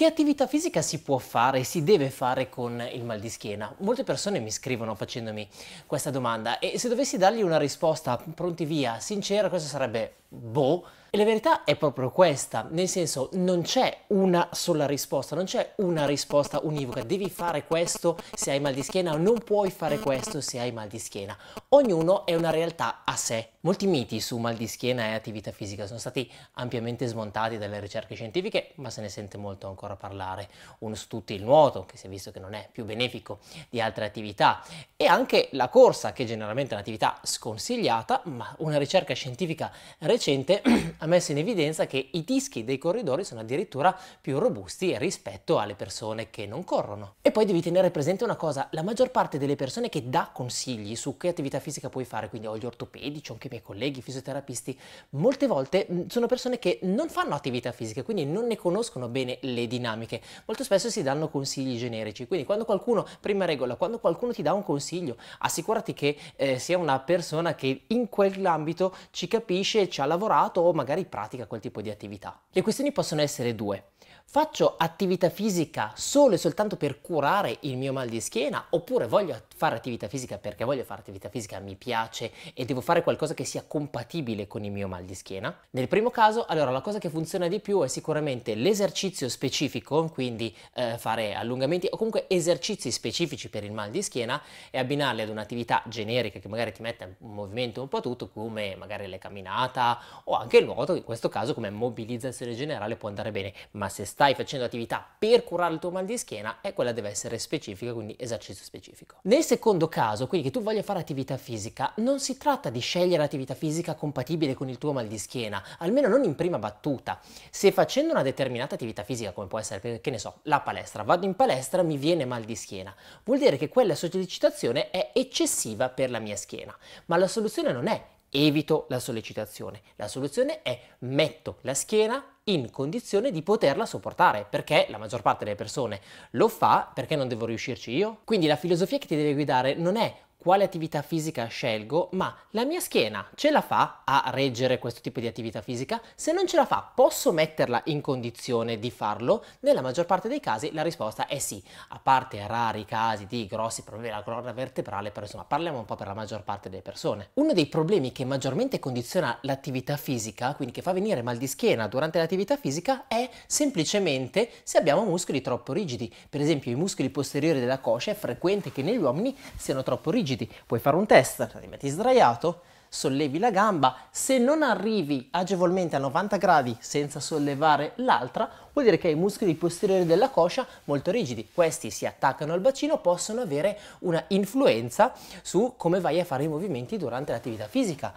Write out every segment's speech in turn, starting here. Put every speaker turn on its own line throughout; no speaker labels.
Che attività fisica si può fare e si deve fare con il mal di schiena? Molte persone mi scrivono facendomi questa domanda e se dovessi dargli una risposta pronti via, sincera, questa sarebbe boh, e la verità è proprio questa, nel senso non c'è una sola risposta, non c'è una risposta univoca, devi fare questo se hai mal di schiena o non puoi fare questo se hai mal di schiena. Ognuno è una realtà a sé. Molti miti su mal di schiena e attività fisica sono stati ampiamente smontati dalle ricerche scientifiche, ma se ne sente molto ancora parlare. Uno su tutti il nuoto, che si è visto che non è più benefico di altre attività, e anche la corsa, che generalmente è un'attività sconsigliata, ma una ricerca scientifica recente ha messo in evidenza che i dischi dei corridori sono addirittura più robusti rispetto alle persone che non corrono. E poi devi tenere presente una cosa, la maggior parte delle persone che dà consigli su che attività fisica puoi fare, quindi ho gli ortopedici, ho anche i miei colleghi fisioterapisti, molte volte mm, sono persone che non fanno attività fisica, quindi non ne conoscono bene le dinamiche. Molto spesso si danno consigli generici, quindi quando qualcuno, prima regola, quando qualcuno ti dà un consiglio, assicurati che eh, sia una persona che in quell'ambito ci capisce, ci ha lavorato o magari magari pratica quel tipo di attività. Le questioni possono essere due. Faccio attività fisica solo e soltanto per curare il mio mal di schiena oppure voglio fare attività fisica perché voglio fare attività fisica, mi piace e devo fare qualcosa che sia compatibile con il mio mal di schiena? Nel primo caso, allora la cosa che funziona di più è sicuramente l'esercizio specifico, quindi eh, fare allungamenti o comunque esercizi specifici per il mal di schiena e abbinarli ad un'attività generica che magari ti mette in movimento un po' tutto come magari la camminata o anche il nuoto, in questo caso come mobilizzazione generale può andare bene, ma se stai facendo attività per curare il tuo mal di schiena e quella deve essere specifica, quindi esercizio specifico. Nel secondo caso, quindi che tu voglia fare attività fisica, non si tratta di scegliere attività fisica compatibile con il tuo mal di schiena, almeno non in prima battuta. Se facendo una determinata attività fisica, come può essere, che ne so, la palestra, vado in palestra, mi viene mal di schiena, vuol dire che quella sollecitazione è eccessiva per la mia schiena. Ma la soluzione non è evito la sollecitazione. La soluzione è metto la schiena in condizione di poterla sopportare, perché la maggior parte delle persone lo fa, perché non devo riuscirci io? Quindi la filosofia che ti deve guidare non è quale attività fisica scelgo, ma la mia schiena ce la fa a reggere questo tipo di attività fisica? Se non ce la fa, posso metterla in condizione di farlo? Nella maggior parte dei casi la risposta è sì, a parte rari casi di grossi problemi alla colonna vertebrale, però insomma parliamo un po' per la maggior parte delle persone. Uno dei problemi che maggiormente condiziona l'attività fisica, quindi che fa venire mal di schiena durante l'attività fisica, è semplicemente se abbiamo muscoli troppo rigidi. Per esempio i muscoli posteriori della coscia è frequente che negli uomini siano troppo rigidi rigidi, puoi fare un test, ti metti sdraiato, sollevi la gamba, se non arrivi agevolmente a 90 gradi senza sollevare l'altra, vuol dire che i muscoli posteriori della coscia molto rigidi, questi si attaccano al bacino, possono avere una influenza su come vai a fare i movimenti durante l'attività fisica.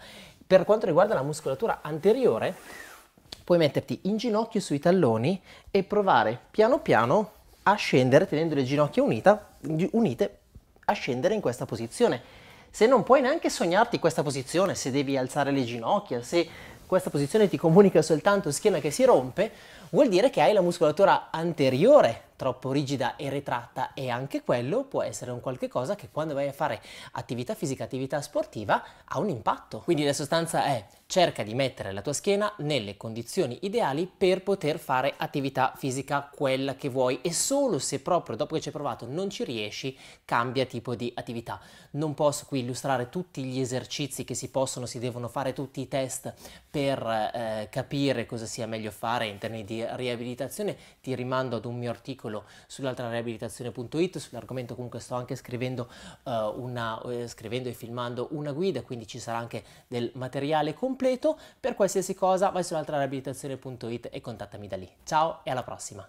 Per quanto riguarda la muscolatura anteriore, puoi metterti in ginocchio sui talloni e provare piano piano a scendere tenendo le ginocchia unita, unite a scendere in questa posizione. Se non puoi neanche sognarti questa posizione, se devi alzare le ginocchia, se questa posizione ti comunica soltanto schiena che si rompe, vuol dire che hai la muscolatura anteriore troppo rigida e retratta e anche quello può essere un qualche cosa che quando vai a fare attività fisica, attività sportiva ha un impatto. Quindi la sostanza è cerca di mettere la tua schiena nelle condizioni ideali per poter fare attività fisica quella che vuoi e solo se proprio dopo che ci hai provato non ci riesci cambia tipo di attività. Non posso qui illustrare tutti gli esercizi che si possono, si devono fare tutti i test per eh, capire cosa sia meglio fare in termini di riabilitazione, ti rimando ad un mio articolo parlo sull'altra riabilitazione.it, sull'argomento comunque sto anche scrivendo, uh, una, eh, scrivendo e filmando una guida, quindi ci sarà anche del materiale completo. Per qualsiasi cosa vai sull'altra riabilitazione.it e contattami da lì. Ciao e alla prossima!